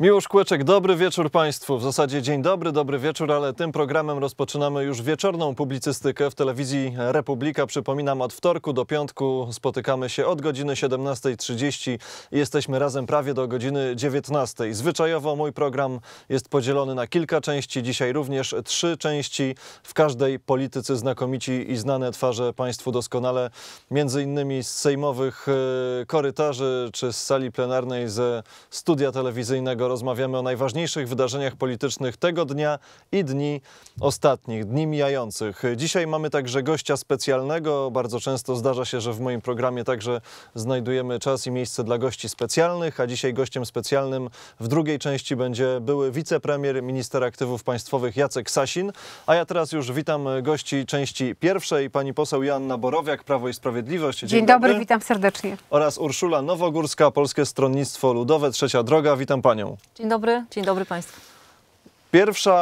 Miłosz Kłeczek, dobry wieczór Państwu. W zasadzie dzień dobry, dobry wieczór, ale tym programem rozpoczynamy już wieczorną publicystykę w telewizji Republika. Przypominam, od wtorku do piątku spotykamy się od godziny 17.30 i jesteśmy razem prawie do godziny 19.00. Zwyczajowo mój program jest podzielony na kilka części, dzisiaj również trzy części. W każdej polityce znakomici i znane twarze Państwu doskonale, między innymi z sejmowych e, korytarzy czy z sali plenarnej ze studia telewizyjnego rozmawiamy o najważniejszych wydarzeniach politycznych tego dnia i dni ostatnich, dni mijających. Dzisiaj mamy także gościa specjalnego. Bardzo często zdarza się, że w moim programie także znajdujemy czas i miejsce dla gości specjalnych, a dzisiaj gościem specjalnym w drugiej części będzie były wicepremier, minister aktywów państwowych Jacek Sasin. A ja teraz już witam gości części pierwszej, pani poseł Joanna Borowiak, Prawo i Sprawiedliwość. Dzień, Dzień dobry. dobry, witam serdecznie. Oraz Urszula Nowogórska, Polskie Stronnictwo Ludowe, Trzecia Droga. Witam panią. Dzień dobry, dzień dobry Państwu. Pierwsza,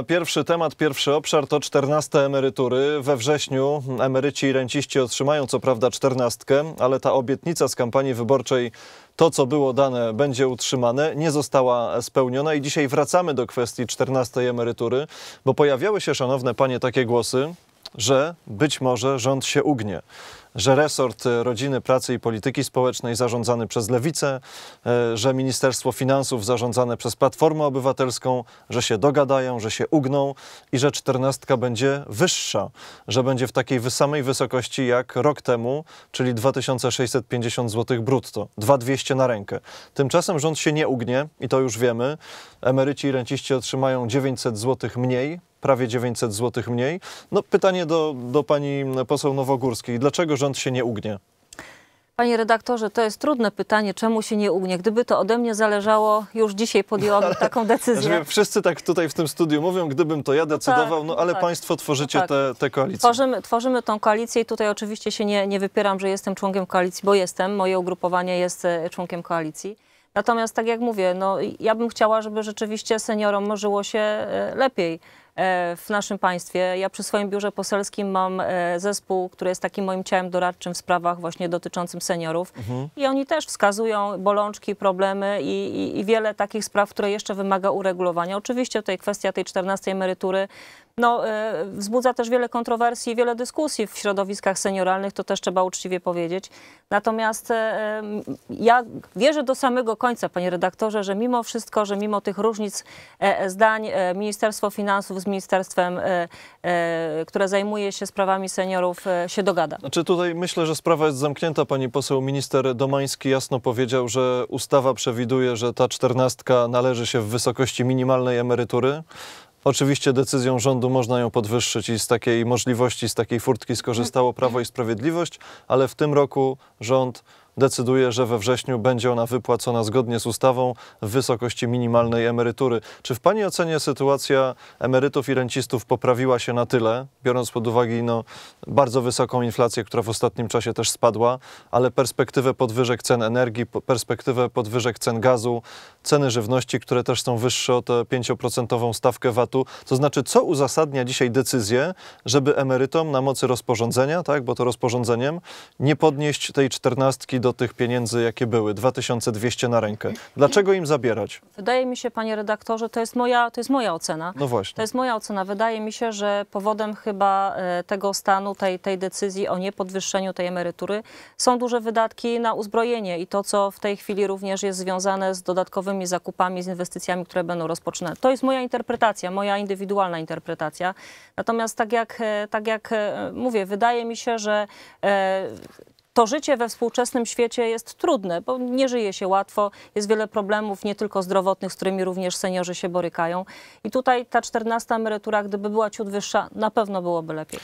e, pierwszy temat, pierwszy obszar to 14 emerytury. We wrześniu emeryci i renciści otrzymają co prawda czternastkę, ale ta obietnica z kampanii wyborczej to, co było dane, będzie utrzymane, nie została spełniona i dzisiaj wracamy do kwestii 14 emerytury, bo pojawiały się, szanowne panie, takie głosy, że być może rząd się ugnie, że resort e, rodziny, pracy i polityki społecznej zarządzany przez Lewicę, e, że Ministerstwo Finansów zarządzane przez Platformę Obywatelską, że się dogadają, że się ugną i że czternastka będzie wyższa, że będzie w takiej samej wysokości jak rok temu, czyli 2650 zł brutto, 2200 na rękę. Tymczasem rząd się nie ugnie i to już wiemy. Emeryci i renciści otrzymają 900 zł mniej, prawie 900 zł mniej. No, pytanie do, do pani poseł Nowogórskiej. Dlaczego rząd się nie ugnie? Panie redaktorze, to jest trudne pytanie, czemu się nie ugnie. Gdyby to ode mnie zależało, już dzisiaj podjęłabym taką decyzję. Żeby wszyscy tak tutaj w tym studiu mówią, gdybym to ja tak, decydował, no, ale tak, państwo tworzycie no tak. koalicję. Tworzymy, tworzymy tą koalicję i tutaj oczywiście się nie, nie wypieram, że jestem członkiem koalicji, bo jestem, moje ugrupowanie jest e, członkiem koalicji. Natomiast tak jak mówię, no, ja bym chciała, żeby rzeczywiście seniorom żyło się e, lepiej e, w naszym państwie. Ja przy swoim biurze poselskim mam e, zespół, który jest takim moim ciałem doradczym w sprawach właśnie dotyczącym seniorów mhm. i oni też wskazują bolączki, problemy i, i, i wiele takich spraw, które jeszcze wymaga uregulowania. Oczywiście tutaj kwestia tej czternastej emerytury no, e, wzbudza też wiele kontrowersji i wiele dyskusji w środowiskach senioralnych, to też trzeba uczciwie powiedzieć. Natomiast e, ja wierzę do samego końca, panie redaktorze, że mimo wszystko, że mimo tych różnic e, zdań Ministerstwo Finansów z Ministerstwem, które zajmuje się sprawami seniorów, się dogada. Znaczy tutaj myślę, że sprawa jest zamknięta. Pani poseł minister Domański jasno powiedział, że ustawa przewiduje, że ta czternastka należy się w wysokości minimalnej emerytury. Oczywiście decyzją rządu można ją podwyższyć i z takiej możliwości, z takiej furtki skorzystało Prawo i Sprawiedliwość, ale w tym roku rząd decyduje, że we wrześniu będzie ona wypłacona zgodnie z ustawą w wysokości minimalnej emerytury. Czy w Pani ocenie sytuacja emerytów i rencistów poprawiła się na tyle, biorąc pod uwagę no, bardzo wysoką inflację, która w ostatnim czasie też spadła, ale perspektywę podwyżek cen energii, perspektywę podwyżek cen gazu, ceny żywności, które też są wyższe o tę 5% stawkę VAT-u? To znaczy, co uzasadnia dzisiaj decyzję, żeby emerytom na mocy rozporządzenia, tak, bo to rozporządzeniem, nie podnieść tej czternastki do do tych pieniędzy, jakie były, 2200 na rękę. Dlaczego im zabierać? Wydaje mi się, panie redaktorze, to jest moja, to jest moja ocena. No właśnie. To jest moja ocena. Wydaje mi się, że powodem chyba e, tego stanu, tej, tej decyzji o niepodwyższeniu tej emerytury są duże wydatki na uzbrojenie i to, co w tej chwili również jest związane z dodatkowymi zakupami, z inwestycjami, które będą rozpoczynane. To jest moja interpretacja, moja indywidualna interpretacja. Natomiast tak jak, e, tak jak e, mówię, wydaje mi się, że to życie we współczesnym świecie jest trudne, bo nie żyje się łatwo, jest wiele problemów, nie tylko zdrowotnych, z którymi również seniorzy się borykają. I tutaj ta czternasta emerytura, gdyby była ciut wyższa, na pewno byłoby lepiej.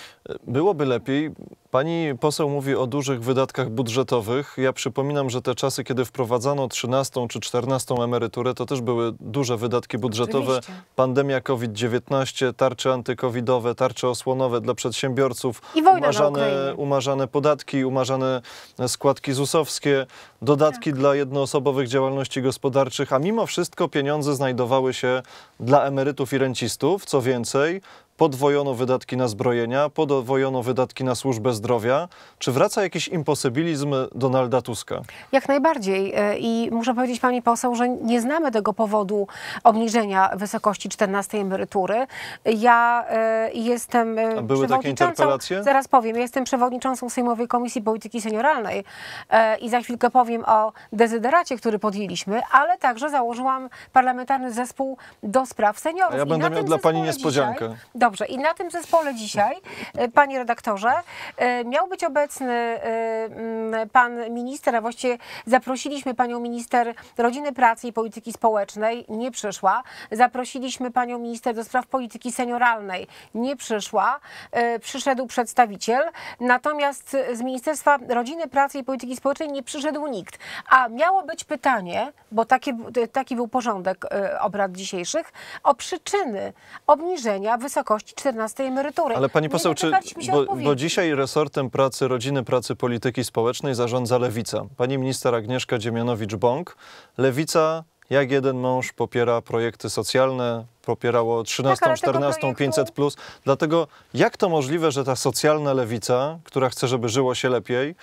Byłoby lepiej. Pani poseł mówi o dużych wydatkach budżetowych. Ja przypominam, że te czasy, kiedy wprowadzano 13 czy 14 emeryturę, to też były duże wydatki budżetowe. Oczywiście. Pandemia COVID-19, tarcze antykowidowe, tarcze osłonowe dla przedsiębiorców, I umarzane, umarzane podatki, umarzane składki ZUS-owskie, dodatki tak. dla jednoosobowych działalności gospodarczych, a mimo wszystko pieniądze znajdowały się dla emerytów i rencistów. Co więcej, podwojono wydatki na zbrojenia, podwojono wydatki na służbę zdrowia. Czy wraca jakiś imposybilizm Donalda Tuska? Jak najbardziej. E, I muszę powiedzieć pani poseł, że nie znamy tego powodu obniżenia wysokości 14 emerytury. Ja e, jestem e, A były takie interpelacje? Zaraz powiem. jestem przewodniczącą Sejmowej Komisji Polityki Senioralnej i za chwilkę powiem o dezyderacie, który podjęliśmy, ale także założyłam parlamentarny zespół do spraw seniorów. A ja będę miał dla pani niespodziankę. Dzisiaj, Dobrze, i na tym zespole dzisiaj, e, panie redaktorze, e, miał być obecny e, mm, pan minister, a właściwie zaprosiliśmy panią minister rodziny, pracy i polityki społecznej, nie przyszła. Zaprosiliśmy panią minister do spraw polityki senioralnej, nie przyszła. Przyszedł przedstawiciel, natomiast z Ministerstwa Rodziny, Pracy i Polityki Społecznej nie przyszedł nikt. A miało być pytanie, bo taki, taki był porządek obrad dzisiejszych, o przyczyny obniżenia wysokości wysokości 14 emerytury. Ale pani poseł, czy, bo, bo, dzisiaj resortem pracy, rodziny, pracy, polityki społecznej zarządza Lewica. Pani minister Agnieszka Dziemianowicz-Bąk. Lewica jak jeden mąż popiera projekty socjalne, popierało 13, tak, 14, projektu... 500 plus. Dlatego jak to możliwe, że ta socjalna lewica, która chce, żeby żyło się lepiej,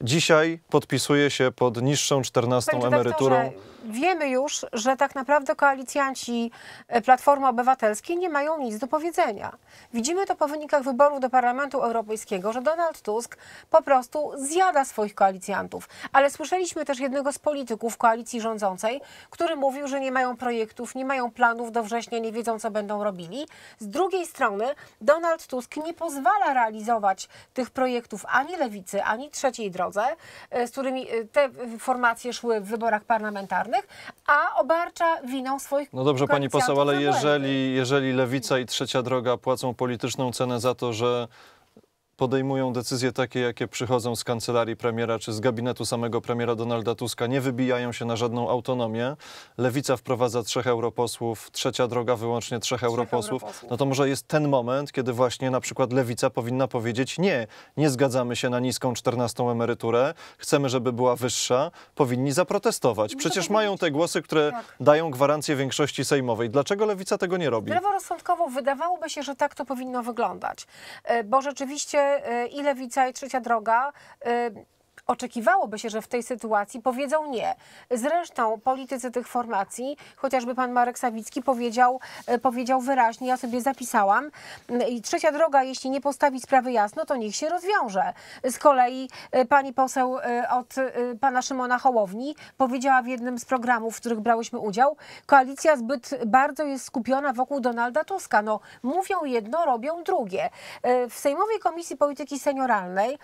dzisiaj podpisuje się pod niższą 14 emeryturą? wiemy już, że tak naprawdę koalicjanci e, Platformy Obywatelskiej nie mają nic do powiedzenia. Widzimy to po wynikach wyborów do Parlamentu Europejskiego, że Donald Tusk po prostu zjada swoich koalicjantów. Ale słyszeliśmy też jednego z polityków koalicji rządzącej, który mówił, że nie mają projektów, nie mają planów do września, nie wiedzą, co będą robili. Z drugiej strony Donald Tusk nie pozwala realizować tych projektów ani lewicy, ani trzeciej drodze, e, z którymi e, te formacje szły w wyborach parlamentarnych a obarcza winą swoich No dobrze pani poseł, ale jeżeli, jeżeli Lewica i Trzecia Droga płacą polityczną cenę za to, że podejmują decyzje takie, jakie przychodzą z kancelarii premiera czy z gabinetu samego premiera Donalda Tuska, nie wybijają się na żadną autonomię. Lewica wprowadza trzech europosłów, trzecia droga wyłącznie trzech, trzech europosłów. europosłów. No to może jest ten moment, kiedy właśnie na przykład lewica powinna powiedzieć nie, nie zgadzamy się na niską czternastą emeryturę, chcemy, żeby była wyższa, powinni zaprotestować. Przecież mają te głosy, które tak. dają gwarancję większości sejmowej. Dlaczego lewica tego nie robi? Zdroworozsądkowo wydawałoby się, że tak to powinno wyglądać, e, bo rzeczywiście Y, i Lewica, i Trzecia Droga y, oczekiwałoby się, że w tej sytuacji powiedzą nie. Zresztą politycy tych formacji, chociażby pan Marek Sawicki powiedział, e, powiedział wyraźnie, ja sobie zapisałam, mm, i trzecia droga, jeśli nie postawi sprawy jasno, to niech się rozwiąże. Z kolei e, pani poseł e, od pana Szymona Hołowni powiedziała w jednym z programów, w których brałyśmy udział, koalicja zbyt bardzo jest skupiona wokół Donalda Tuska. No, mówią jedno, robią drugie. W Sejmowej Komisji Polityki Senioralnej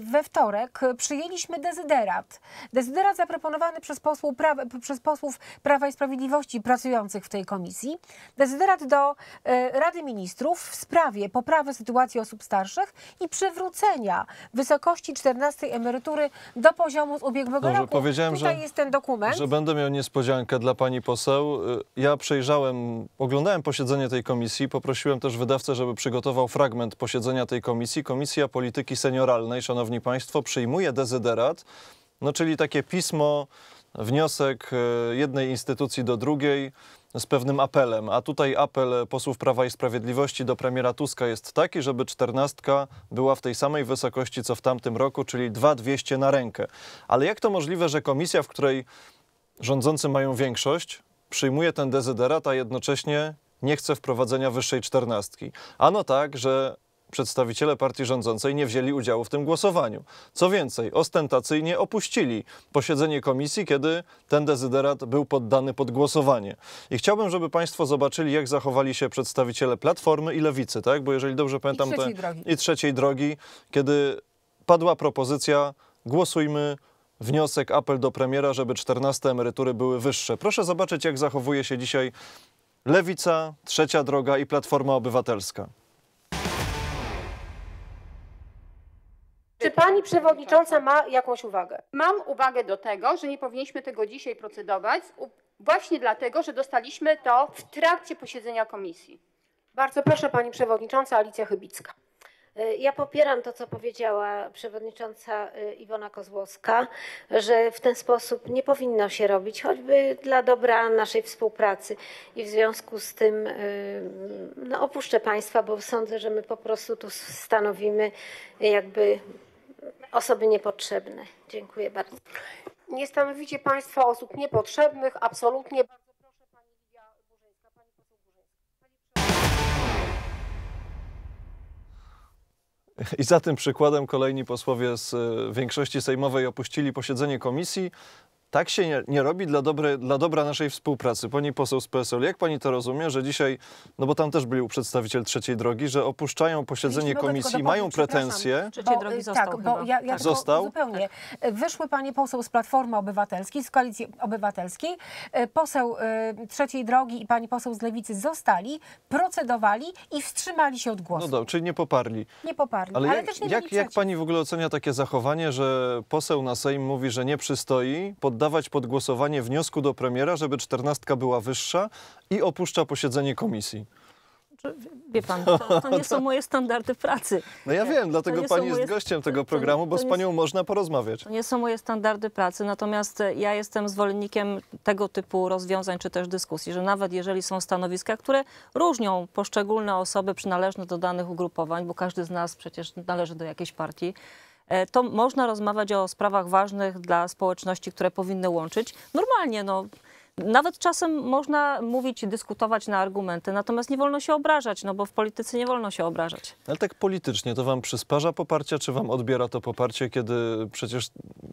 we wtorek przy przyjęliśmy dezyderat. Dezyderat zaproponowany przez posłów, prawa, przez posłów Prawa i Sprawiedliwości pracujących w tej komisji. Dezyderat do e, Rady Ministrów w sprawie poprawy sytuacji osób starszych i przywrócenia wysokości 14 emerytury do poziomu z ubiegłego Dobrze, roku. Powiedziałem, Tutaj że, jest ten dokument. Że będę miał niespodziankę dla pani poseł. E, ja przejrzałem, oglądałem posiedzenie tej komisji, poprosiłem też wydawcę, żeby przygotował fragment posiedzenia tej komisji. Komisja Polityki Senioralnej, szanowni państwo, przyjmuje dezyderat, no czyli takie pismo, wniosek e, jednej instytucji do drugiej z pewnym apelem. A tutaj apel posłów Prawa i Sprawiedliwości do premiera Tuska jest taki, żeby czternastka była w tej samej wysokości co w tamtym roku, czyli 2,200 na rękę. Ale jak to możliwe, że komisja, w której rządzący mają większość, przyjmuje ten dezyderat, a jednocześnie nie chce wprowadzenia wyższej czternastki? Ano tak, że przedstawiciele partii rządzącej nie wzięli udziału w tym głosowaniu. Co więcej, ostentacyjnie opuścili posiedzenie komisji, kiedy ten dezyderat był poddany pod głosowanie. I chciałbym, żeby Państwo zobaczyli, jak zachowali się przedstawiciele Platformy i Lewicy, tak? Bo jeżeli dobrze pamiętam... I trzeciej, drogi. I trzeciej drogi, kiedy padła propozycja głosujmy wniosek, apel do premiera, żeby 14 emerytury były wyższe. Proszę zobaczyć, jak zachowuje się dzisiaj Lewica, Trzecia Droga i Platforma Obywatelska. Czy pani przewodnicząca ma jakąś uwagę? Mam uwagę do tego, że nie powinniśmy tego dzisiaj procedować, właśnie dlatego, że dostaliśmy to w trakcie posiedzenia komisji. Bardzo proszę pani przewodnicząca Alicja Chybicka. E, ja popieram to, co powiedziała przewodnicząca e, Iwona Kozłowska, że w ten sposób nie powinno się robić, choćby dla dobra naszej współpracy. I w związku z tym e, no, opuszczę Państwa, bo sądzę, że my po prostu tu stanowimy jakby osoby niepotrzebne. Dziękuję bardzo. Nie stanowicie Państwo osób niepotrzebnych, absolutnie. Bardzo proszę Pani I za tym przykładem kolejni posłowie z y, większości sejmowej opuścili posiedzenie komisji tak się nie, nie robi dla, dobre, dla dobra naszej współpracy. Pani poseł z PSL, jak pani to rozumie, że dzisiaj, no bo tam też był przedstawiciel trzeciej drogi, że opuszczają posiedzenie komisji, mają pretensje. Trzeciej bo, drogi y, został. Tak, bo ja, ja został. zupełnie. Wyszły pani poseł z Platformy Obywatelskiej, z Koalicji Obywatelskiej, y, poseł y, trzeciej drogi i pani poseł z Lewicy zostali, procedowali i wstrzymali się od głosu. No dobrze, czyli nie poparli. Nie poparli, ale, ale jak, też nie jak, jak pani w ogóle ocenia takie zachowanie, że poseł na Sejm mówi, że nie przystoi pod poddawać pod głosowanie wniosku do premiera, żeby czternastka była wyższa i opuszcza posiedzenie komisji. Wie pan, to, to nie są moje standardy pracy. No ja wiem, dlatego pani jest gościem tego programu, bo nie, z panią nie, można porozmawiać. To nie są moje standardy pracy, natomiast e, ja jestem zwolennikiem tego typu rozwiązań czy też dyskusji, że nawet jeżeli są stanowiska, które różnią poszczególne osoby przynależne do danych ugrupowań, bo każdy z nas przecież należy do jakiejś partii, E, to można rozmawiać o sprawach ważnych dla społeczności, które powinny łączyć. Normalnie, no. Nawet czasem można mówić i dyskutować na argumenty, natomiast nie wolno się obrażać, no bo w polityce nie wolno się obrażać. Ale tak politycznie to wam przysparza poparcia, czy wam odbiera to poparcie, kiedy przecież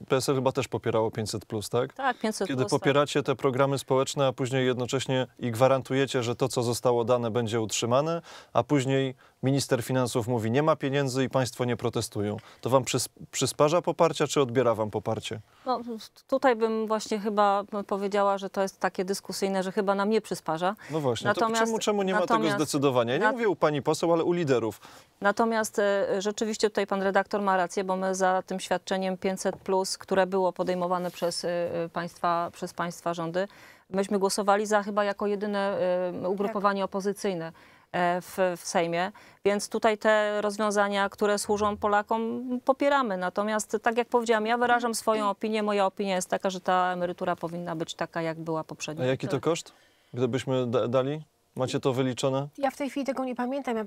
PSL chyba też popierało 500, plus, tak? Tak, 500. Kiedy tak. popieracie tak. te programy społeczne, a później jednocześnie i gwarantujecie, że to, co zostało dane, będzie utrzymane, a później minister finansów mówi, nie ma pieniędzy i państwo nie protestują. To wam przys przysparza poparcia, czy odbiera wam poparcie? No, tutaj bym właśnie chyba no, powiedziała, że to jest takie dyskusyjne, że chyba nam nie przysparza. No właśnie, natomiast, czemu, czemu nie ma tego zdecydowania? Ja nie mówię u pani poseł, ale u liderów. Natomiast e, rzeczywiście tutaj pan redaktor ma rację, bo my za tym świadczeniem 500, plus, które było podejmowane przez, e, państwa, przez państwa rządy, myśmy głosowali za chyba jako jedyne e, ugrupowanie tak. opozycyjne. E, w, w Sejmie, więc tutaj te rozwiązania, które służą Polakom, popieramy. Natomiast, tak jak powiedziałam, ja wyrażam swoją opinię. Moja opinia jest taka, że ta emerytura powinna być taka, jak była poprzednio. A jaki to tak. koszt, gdybyśmy dali? Macie to wyliczone? Ja w tej chwili tego nie pamiętam. Ja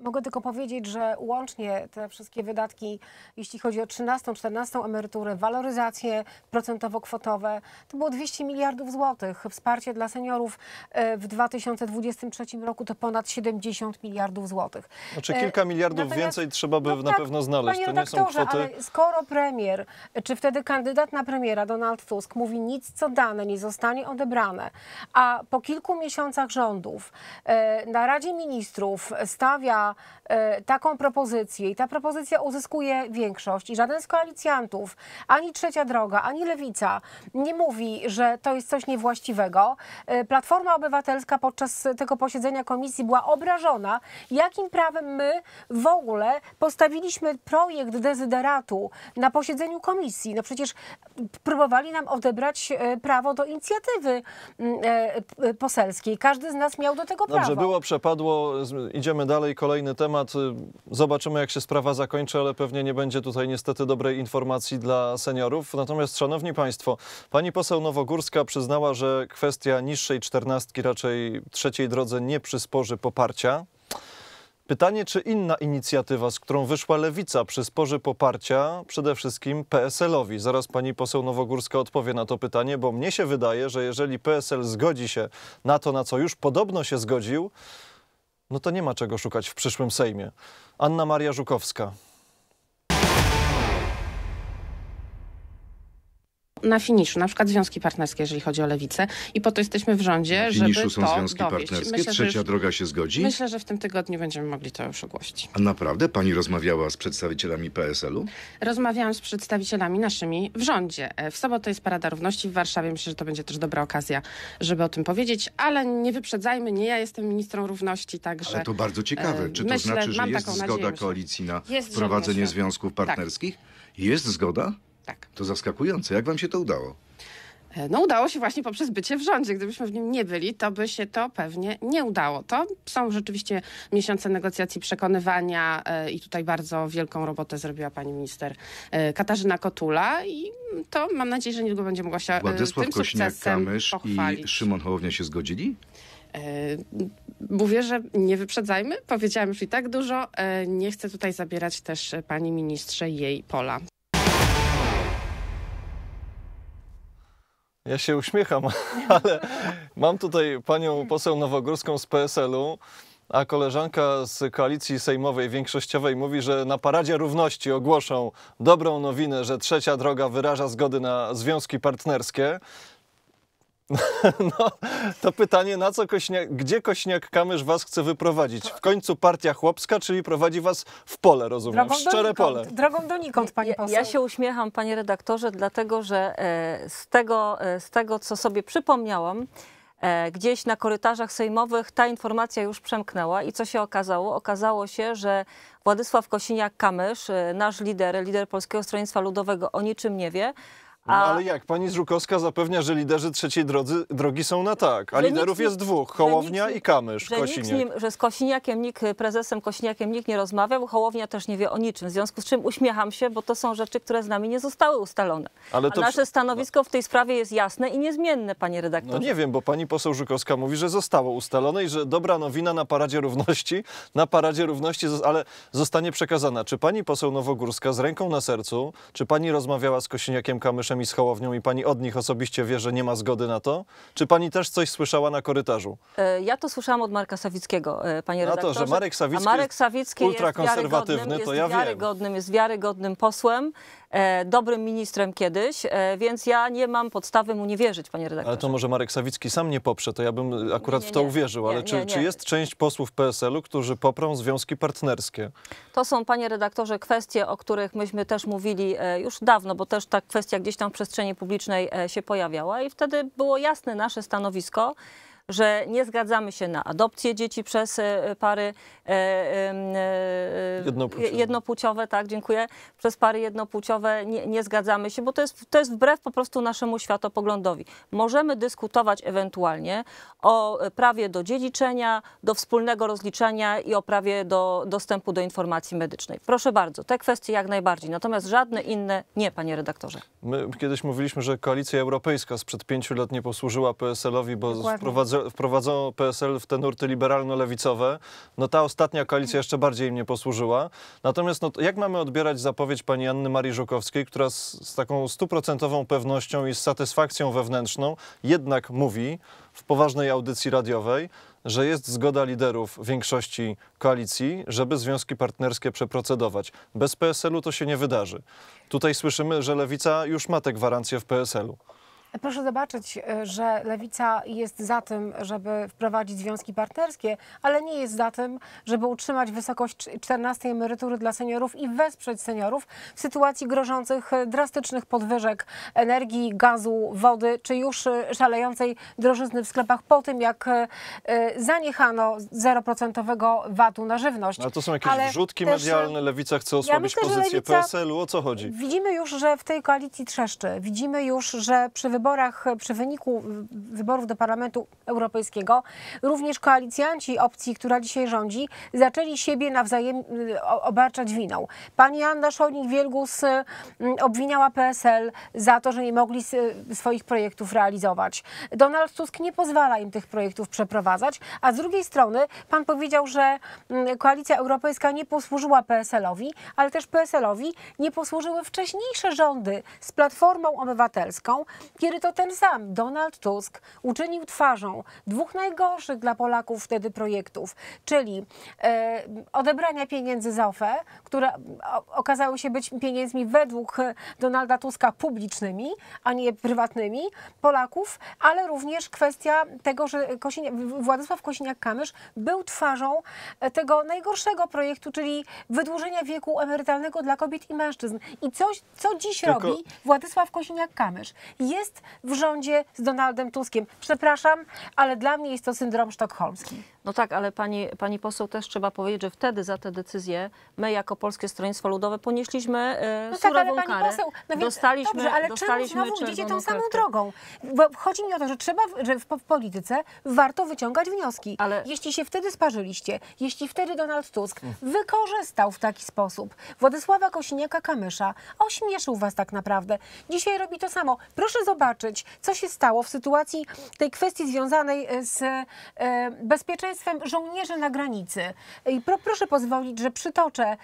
mogę tylko powiedzieć, że łącznie te wszystkie wydatki, jeśli chodzi o 13, 14 emeryturę, waloryzacje procentowo-kwotowe, to było 200 miliardów złotych. Wsparcie dla seniorów e, w 2023 roku to ponad 70 miliardów złotych. Znaczy e, kilka miliardów Natomiast, więcej trzeba by no tak, na pewno znaleźć. To nie są kwoty... ale skoro premier, czy wtedy kandydat na premiera Donald Tusk mówi nic co dane nie zostanie odebrane, a po kilku miesiącach rządów Polaków e, na Radzie Ministrów stawia e, taką propozycję i ta propozycja uzyskuje większość i żaden z koalicjantów, ani Trzecia Droga, ani Lewica nie mówi, że to jest coś niewłaściwego. E, Platforma Obywatelska podczas tego posiedzenia komisji była obrażona, jakim prawem my w ogóle postawiliśmy projekt dezyderatu na posiedzeniu komisji. No przecież próbowali nam odebrać prawo do inicjatywy mm, poselskiej. Każdy z nas miał miał do tego prawo. Dobrze, było, przepadło, idziemy dalej, kolejny temat. Y, zobaczymy, jak się sprawa zakończy, ale pewnie nie będzie tutaj niestety dobrej informacji dla seniorów. Natomiast, szanowni państwo, pani poseł Nowogórska przyznała, że kwestia niższej czternastki raczej trzeciej drodze nie przysporzy poparcia. Pytanie, czy inna inicjatywa, z którą wyszła Lewica, przysporzy poparcia przede wszystkim PSL-owi? Zaraz pani poseł Nowogórska odpowie na to pytanie, bo mnie się wydaje, że jeżeli PSL zgodzi się na to, na co już podobno się zgodził, no to nie ma czego szukać w przyszłym Sejmie. Anna Maria Żukowska. na finiszu, na przykład związki partnerskie, jeżeli chodzi o lewicę i po to jesteśmy w rządzie, na żeby to są związki dowieść. partnerskie, myślę, trzecia droga się zgodzi. Myślę, że w tym tygodniu będziemy mogli to już ogłosić. A naprawdę? Pani rozmawiała z przedstawicielami PSL-u? Rozmawiałam z przedstawicielami naszymi w rządzie. E, w sobotę jest Parada Równości w Warszawie. Myślę, że to będzie też dobra okazja, żeby o tym powiedzieć, ale nie wyprzedzajmy, nie ja jestem ministrą równości, także... Ale to bardzo ciekawe. E, Czy to myślę, znaczy, że jest zgoda nadzieję, koalicji na prowadzenie wprowadzenie związków tak. partnerskich? Tak. Jest zgoda? Tak. To zaskakujące. Jak wam się to udało? E, no udało się właśnie poprzez bycie w rządzie. Gdybyśmy w nim nie byli, to by się to pewnie nie udało. To są rzeczywiście miesiące negocjacji, przekonywania e, i tutaj bardzo wielką robotę zrobiła pani minister e, Katarzyna Kotula i to mam nadzieję, że niedługo będzie mogła się Władysław tym sukcesem Kamysz pochwalić. i Szymon Hołownia się zgodzili? Mówię, że nie wyprzedzajmy, powiedziałam już i tak dużo. Nie chcę tutaj zabierać też pani ministrze jej pola. Ja się uśmiecham, ale mam tutaj panią poseł Nowogórską z PSL-u, a koleżanka z koalicji sejmowej większościowej mówi, że na Paradzie Równości ogłoszą dobrą nowinę, że trzecia droga wyraża zgody na związki partnerskie. No, to pytanie, na co Kośniak, gdzie Kośniak-Kamysz was chce wyprowadzić? W końcu partia chłopska, czyli prowadzi was w pole, rozumiem, drogą w szczere donikąd, pole. Drogą donikąd, pani poseł. Ja, ja, się uśmiecham, panie redaktorze, dlatego, że e, z tego, e, z tego co sobie przypomniałam, e, gdzieś na korytarzach sejmowych ta informacja już przemknęła i co się okazało? Okazało się, że Władysław Kosiniak-Kamysz, nasz lider, lider Polskiego Stronnictwa Ludowego o niczym nie wie, no, ale jak? Pani Żukowska zapewnia, że liderzy trzeciej drodzy, drogi są na tak, a że liderów jest dwóch, Hołownia nikt, i Kamysz, że Kosiniak. Nikt nim, że z Kosiniakiem nikt, prezesem Kosiniakiem nikt nie rozmawiał, Hołownia też nie wie o niczym, w związku z czym uśmiecham się, bo to są rzeczy, które z nami nie zostały ustalone. Ale to... nasze stanowisko w tej sprawie jest jasne i niezmienne, panie redaktorze. No nie wiem, bo pani poseł Żukowska mówi, że zostało ustalone i że dobra nowina na Paradzie Równości, na Paradzie Równości, ale zostanie przekazana. Czy pani poseł Nowogórska z ręką na sercu, czy pani rozmawiała z Kosiniakiem, Kamyszem kobietami z Hołownią i pani od nich osobiście wie, że nie ma zgody na to? Czy pani też coś słyszała na korytarzu? E, ja to słyszałam od Marka Sawickiego, e, panie redaktorze. Na to, że Marek Sawicki, A Marek Sawicki jest ultrakonserwatywny, jest to ja wiem. Jest wiarygodnym, jest wiarygodnym posłem. E, dobrym ministrem kiedyś, e, więc ja nie mam podstawy mu nie wierzyć, panie redaktorze. Ale to może Marek Sawicki sam nie poprze, to ja bym akurat nie, nie, w to nie, uwierzył, ale czy, czy jest część posłów PSL-u, którzy poprą związki partnerskie? To są, panie redaktorze, kwestie, o których myśmy też mówili e, już dawno, bo też ta kwestia gdzieś tam w przestrzeni publicznej się pojawiała i wtedy było jasne nasze stanowisko, że nie zgadzamy się na adopcję dzieci przez e, pary e, e, jednopłciowe. jednopłciowe tak, dziękuję. Przez pary jednopłciowe nie, nie, zgadzamy się, bo to jest, to jest wbrew po prostu naszemu światopoglądowi. Możemy dyskutować ewentualnie o prawie do dziedziczenia, do wspólnego rozliczenia i o prawie do dostępu do informacji medycznej. Proszę bardzo, te kwestie jak najbardziej. Natomiast żadne inne nie, panie redaktorze. My kiedyś mówiliśmy, że koalicja europejska sprzed pięciu lat nie posłużyła PSL-owi, bo Dokładnie. wprowadza wprowadzono PSL w te nurty liberalno-lewicowe, no ta ostatnia koalicja jeszcze bardziej im nie posłużyła. Natomiast no, jak mamy odbierać zapowiedź pani Anny Marii Żukowskiej, która z, z taką stuprocentową pewnością i z satysfakcją wewnętrzną jednak mówi w poważnej audycji radiowej, że jest zgoda liderów większości koalicji, żeby związki partnerskie przeprocedować. Bez PSL-u to się nie wydarzy. Tutaj słyszymy, że lewica już ma te gwarancje w PSL-u. Proszę zobaczyć, e, że lewica jest za tym, żeby wprowadzić związki partnerskie, ale nie jest za tym, żeby utrzymać wysokość 14 emerytury dla seniorów i wesprzeć seniorów w sytuacji grożących e, drastycznych podwyżek energii, gazu, wody, czy już e, szalejącej drożyzny w sklepach po tym, jak zaniechano 0% VAT-u na żywność. A to są jakieś ale wrzutki też, medialne, lewica chce osłabić ja myślę, pozycję PSL-u, o co chodzi? Widzimy już, że w tej koalicji trzeszczy, widzimy już, że przy wyborach wyborach, e, przy wyniku wyborów do Parlamentu Europejskiego, również koalicjanci opcji, która dzisiaj rządzi, zaczęli siebie nawzajem e, obarczać winą. Pani Joanna szolnik wielgus e, obwiniała PSL za to, że nie mogli swoich projektów realizować. Donald Tusk nie pozwala im tych projektów przeprowadzać, a z drugiej strony pan powiedział, że koalicja europejska nie posłużyła PSL-owi, ale też PSL-owi nie posłużyły wcześniejsze rządy z Platformą Obywatelską, kiedy kiedy to ten sam Donald Tusk uczynił twarzą dwóch najgorszych dla Polaków wtedy projektów, czyli e, odebrania pieniędzy z OFE, które okazały się być pieniędzmi według Donalda Tuska publicznymi, a nie prywatnymi Polaków, ale również kwestia tego, że Władysław Kosiniak-Kamysz był twarzą e, tego najgorszego projektu, czyli wydłużenia wieku emerytalnego dla kobiet i mężczyzn. I coś, co dziś Tylko... robi Władysław Kosiniak-Kamysz? Jest w rządzie z Donaldem Tuskiem. Przepraszam, ale dla mnie jest to syndrom sztokholmski. No tak, ale pani, pani poseł też trzeba powiedzieć, że wtedy za te decyzje my jako Polskie Stronnictwo Ludowe ponieśliśmy e, no tak, ale pani karę. Poseł, no więc, dostaliśmy, dobrze, ale dostaliśmy czemu znowu idziecie tą samą kartę. drogą? Bo chodzi mi o to, że trzeba, że w polityce warto wyciągać wnioski. Ale... Jeśli się wtedy sparzyliście, jeśli wtedy Donald Tusk mm. wykorzystał w taki sposób Władysława Kosiniaka-Kamysza, ośmieszył was tak naprawdę. Dzisiaj robi to samo. Proszę zobaczyć, co się stało w sytuacji tej kwestii związanej e, z e, bezpieczeństwem żołnierzy na granicy? I pro, proszę pozwolić, że przytoczę e,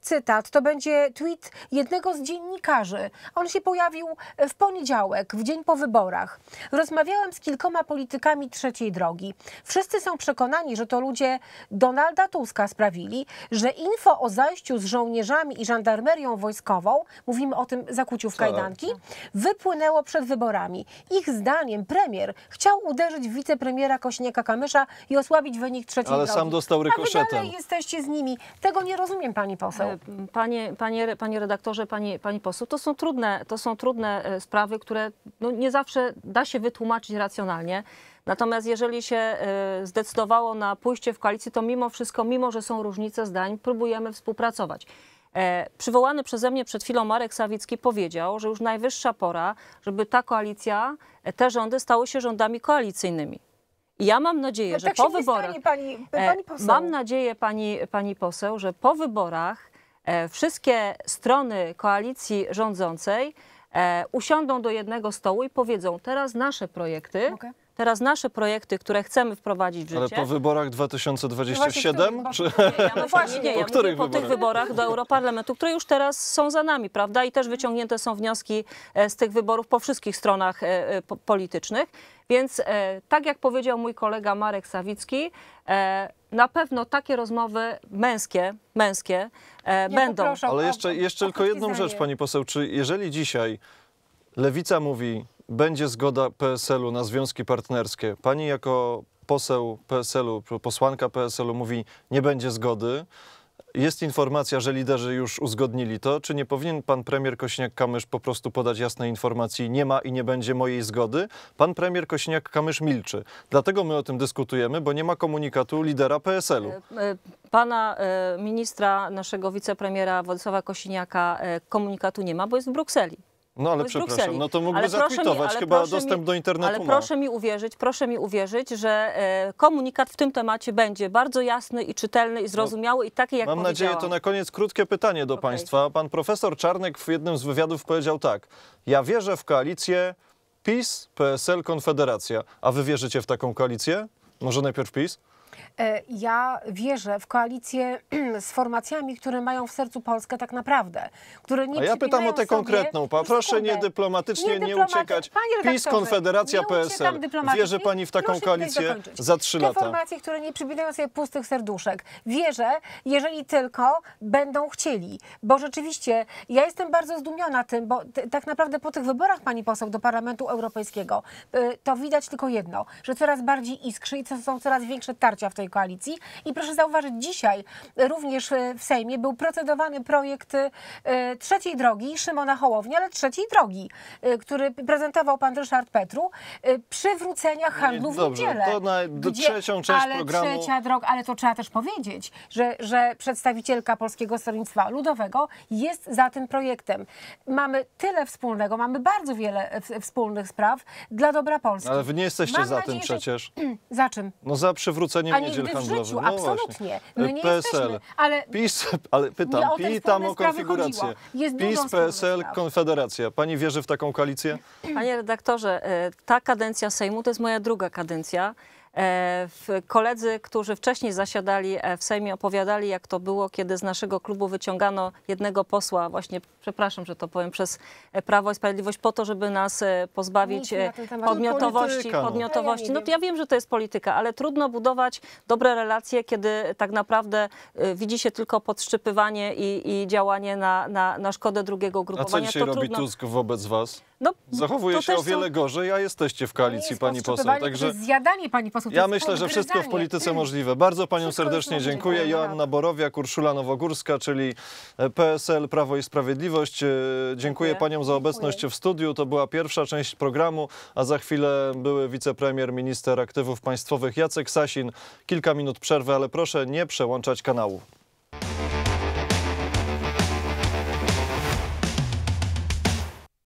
cytat. To będzie tweet jednego z dziennikarzy. On się pojawił w poniedziałek, w dzień po wyborach. Rozmawiałem z kilkoma politykami trzeciej drogi. Wszyscy są przekonani, że to ludzie Donalda Tuska sprawili, że info o zajściu z żołnierzami i żandarmerią wojskową, mówimy o tym zakuciu w kajdanki, tak. wypłynęło przed wyborami. Ich zdaniem premier chciał uderzyć w wicepremiera Kośniaka-Kamysza i osłabić wynik trzeciej Ale drogi. sam dostał rykoszetem. A dalej jesteście z nimi. Tego nie rozumiem, pani poseł. E, panie, panie, panie redaktorze, pani, pani poseł, to są trudne, to są trudne e, sprawy, które no, nie zawsze da się wytłumaczyć racjonalnie. Natomiast jeżeli się e, zdecydowało na pójście w koalicję, to mimo wszystko, mimo że są różnice zdań, próbujemy współpracować. E, przywołany przeze mnie przed chwilą Marek Sawicki powiedział, że już najwyższa pora, żeby ta koalicja, e, te rządy stały się rządami koalicyjnymi. I ja mam nadzieję, no, że tak po wyborach. Stanie, pani, e, pani mam nadzieję, pani, pani poseł, że po wyborach wszystkie strony koalicji rządzącej usiądą do jednego stołu i powiedzą: teraz nasze projekty. Okay Teraz nasze projekty, które chcemy wprowadzić w życie... Ale po wyborach 2027? No czy... Nie, ja no właśnie, nie, po, których po wyborach? tych wyborach do Europarlamentu, które już teraz są za nami, prawda? I też wyciągnięte są wnioski e, z tych wyborów po wszystkich stronach e, e, politycznych. Więc tak jak powiedział mój kolega Marek Sawicki, na pewno takie rozmowy męskie, męskie ja będą. Ale jeszcze, jeszcze tylko jedną rzecz, pani poseł. Czy jeżeli dzisiaj lewica mówi będzie zgoda PSL-u na związki partnerskie, pani jako poseł PSL-u, posłanka PSL-u mówi, nie będzie zgody, jest informacja, że liderzy już uzgodnili to. Czy nie powinien pan premier Kośniak-Kamysz po prostu podać jasnej informacji, nie ma i nie będzie mojej zgody? Pan premier Kośniak-Kamysz milczy. Dlatego my o tym dyskutujemy, bo nie ma komunikatu lidera PSL-u. E, e, pana e, ministra, naszego wicepremiera Władysława Kosiniaka komunikatu nie ma, bo jest w Brukseli. No ale przepraszam, no to mógłby ale zakwitować mi, chyba dostęp mi, do internetu. Ale ma. proszę mi uwierzyć, proszę mi uwierzyć, że e, komunikat w tym temacie będzie bardzo jasny i czytelny i no, zrozumiały no, i taki jak Mam nadzieję, to na koniec krótkie pytanie do okay. Państwa. Pan profesor Czarnek w jednym z wywiadów powiedział tak. Ja wierzę w koalicję PiS, PSL, Konfederacja. A wy wierzycie w taką koalicję? Może najpierw PiS? E, ja wierzę w koalicję z formacjami, które mają w sercu Polskę tak naprawdę. Które nie A ja pytam o tę konkretną. Pa. Proszę nie dyplomatycznie, nie, dyplomaty... nie uciekać. PiS, Konfederacja, PSL. Wierzę pani w taką koalicję za trzy lata. formacje, które nie przybierają sobie pustych serduszek. Wierzę, jeżeli tylko będą chcieli. Bo rzeczywiście, ja jestem bardzo zdumiona tym, bo tak naprawdę po tych wyborach pani poseł do Parlamentu Europejskiego y, to widać tylko jedno, że coraz bardziej iskrzy i są coraz większe tarcia w tej koalicji. I proszę zauważyć, dzisiaj również e, w Sejmie był procedowany projekt e, trzeciej drogi Szymona Hołowni, ale trzeciej drogi, e, który prezentował pan Ryszard Petru, przywrócenia no handlu w niedzielę. To na do gdzie, trzecią część ale programu. Trzecia droga, ale to trzeba też powiedzieć, że, że przedstawicielka Polskiego Stronnictwa Ludowego jest za tym projektem. Mamy tyle wspólnego, mamy bardzo wiele wspólnych spraw dla dobra Polski. No, ale wy nie jesteście Mam za nadzieję, tym przecież. Że... za czym? No za przywrócenie nie A nigdy w życiu, no absolutnie. No nie PSL, jesteśmy, ale... PiS, ale pytam, o PiS o konfigurację. PiS, PSL, Konfederacja. Pani wierzy w taką koalicję? Panie redaktorze, e, ta kadencja Sejmu to jest moja druga kadencja. E, koledzy, którzy wcześniej zasiadali e, w Sejmie, opowiadali, jak to było, kiedy z naszego klubu wyciągano jednego posła, właśnie, przepraszam, że to powiem, przez e, Prawo i Sprawiedliwość, po to, żeby nas pozbawić na podmiotowości. Polityka, no. podmiotowości. No to ja wiem, że to jest polityka, ale trudno budować dobre relacje, kiedy tak naprawdę widzi się tylko podszczypywanie i, i działanie na, na, na szkodę drugiego grupowania. A co dzisiaj to robi trudno... Tusk wobec was? No, Zachowuje się o wiele są... gorzej, a jesteście w koalicji, pani poseł. Także... Zjadanie pani poseł sposób. Ja myślę, że wszystko w polityce możliwe. Bardzo panią serdecznie dziękuję. Joanna Borowiak, Urszula Nowogórska, czyli e, PSL, Prawo i Sprawiedliwość. E, dziękuję, dziękuję panią za obecność dziękuję. w studiu. To była pierwsza część programu, a za chwilę były wicepremier, minister aktywów państwowych Jacek Sasin. Kilka minut przerwy, ale proszę nie przełączać kanału.